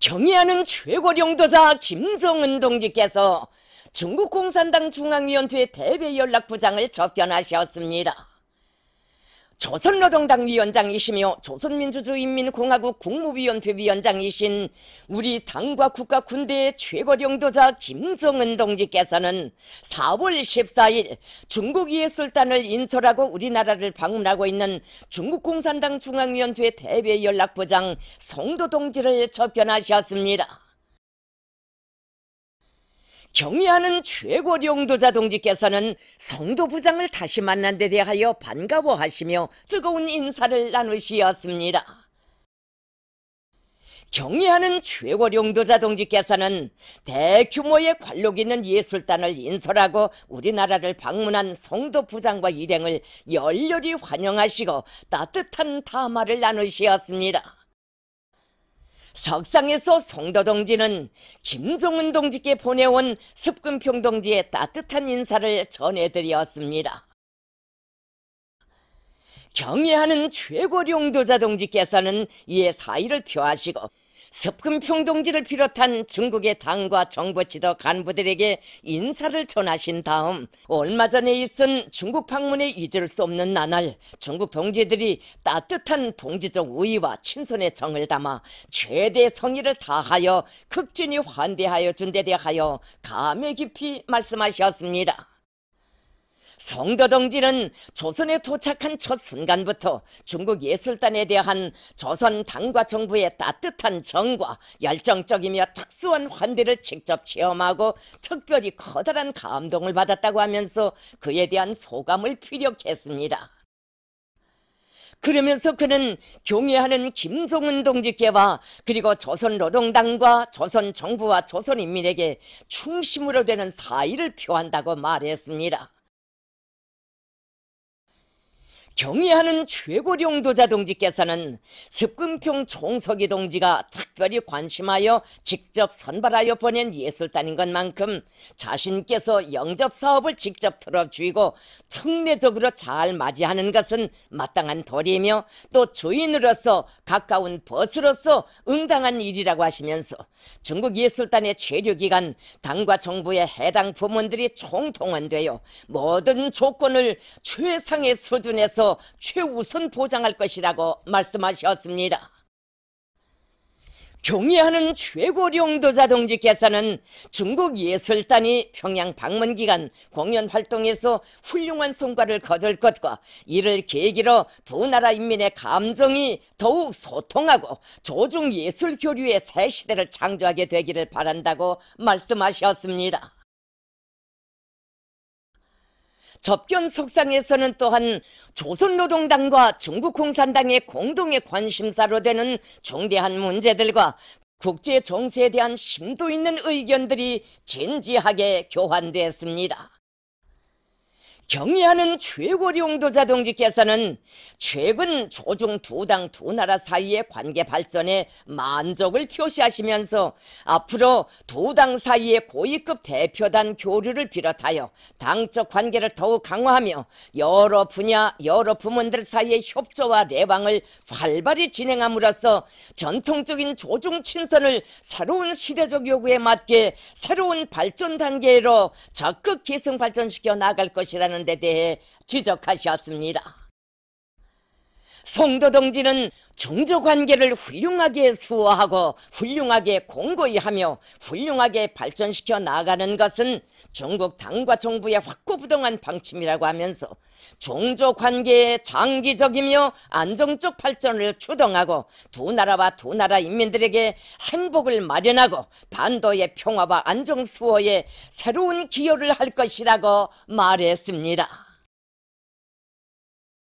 경의하는 최고령도자 김정은 동지께서 중국공산당 중앙위원회 대외연락부장을 접견하셨습니다. 조선노동당 위원장이시며 조선민주주의인민공화국 국무위원회 위원장이신 우리 당과 국가 군대의 최고령도자 김정은 동지께서는 4월 14일 중국 예술단을 인솔하고 우리나라를 방문하고 있는 중국공산당 중앙위원회 대외연락부장 송도 동지를 접견하셨습니다. 경의하는 최고령도자 동지께서는 성도 부장을 다시 만난 데 대하여 반가워하시며 뜨거운 인사를 나누시었습니다. 경의하는 최고령도자 동지께서는 대규모의 관록 있는 예술단을 인솔하고 우리나라를 방문한 성도 부장과 일행을 열렬히 환영하시고 따뜻한 담화를 나누시었습니다. 석상에서 송도동지는 김성은 동지께 보내온 습근평 동지의 따뜻한 인사를 전해드렸습니다. 경애하는 최고룡도자 동지께서는 이에 사의를 표하시고 섭금평동지를 비롯한 중국의 당과 정부 지도 간부들에게 인사를 전하신 다음 얼마 전에 있은 중국 방문에 잊을 수 없는 나날 중국 동지들이 따뜻한 동지적 우위와 친선의 정을 담아 최대 성의를 다하여 극진히 환대하여 준 데 대하여 감회 깊이 말씀하셨습니다. 성도동지는 조선에 도착한 첫 순간부터 중국 예술단에 대한 조선 당과 정부의 따뜻한 정과 열정적이며 특수한 환대를 직접 체험하고 특별히 커다란 감동을 받았다고 하면서 그에 대한 소감을 피력했습니다. 그러면서 그는 경애하는 김송은 동지께와 그리고 조선노동당과 조선정부와 조선인민에게 충심으로 되는 사의를 표한다고 말했습니다. 경의하는 최고령 도자 동지께서는 습금평 총석이 동지가 특별히 관심하여 직접 선발하여 보낸 예술단인 것만큼 자신께서 영접 사업을 직접 틀어주이고 특례적으로 잘 맞이하는 것은 마땅한 도리이며 또 주인으로서 가까운 벗으로서 응당한 일이라고 하시면서 중국 예술단의 체류기간 당과 정부의 해당 부문들이 총통원되어 모든 조건을 최상의 수준에서 위해서 최우선 보장할 것이라고 말씀하셨습니다. 경의하는 최고령도자 동지께서는 중국 예술단이 평양 방문 기간 공연 활동에서 훌륭한 성과를 거둘 것과 이를 계기로 두 나라 인민의 감정이 더욱 소통하고 조중 예술 교류의 새 시대를 창조하게 되기를 바란다고 말씀하셨습니다. 접견 석상에서는 또한 조선노동당과 중국공산당의 공동의 관심사로 되는 중대한 문제들과 국제 정세에 대한 심도 있는 의견들이 진지하게 교환됐습니다. 경의하는 최고룡도 자동지께서는 최근 조종두당 두 나라 사이의 관계 발전에 만족을 표시하시면서 앞으로 두 당 사이의 고위급 대표단 교류를 비롯하여 당적 관계를 더욱 강화하며 여러 분야, 여러 부문들 사이의 협조와 내방을 활발히 진행함으로써 전통적인 조종 친선을 새로운 시대적 요구에 맞게 새로운 발전 단계로 적극 계승 발전시켜 나갈 것이라는 하는 데 대해 지적하셨습니다. 송도동지는 정조관계를 훌륭하게 수호하고 훌륭하게 공고히 하며 훌륭하게 발전시켜 나가는 것은 중국 당과 정부의 확고부동한 방침이라고 하면서 종조관계의 장기적이며 안정적 발전을 추동하고 두 나라와 두 나라 인민들에게 행복을 마련하고 반도의 평화와 안정 수호에 새로운 기여를 할 것이라고 말했습니다.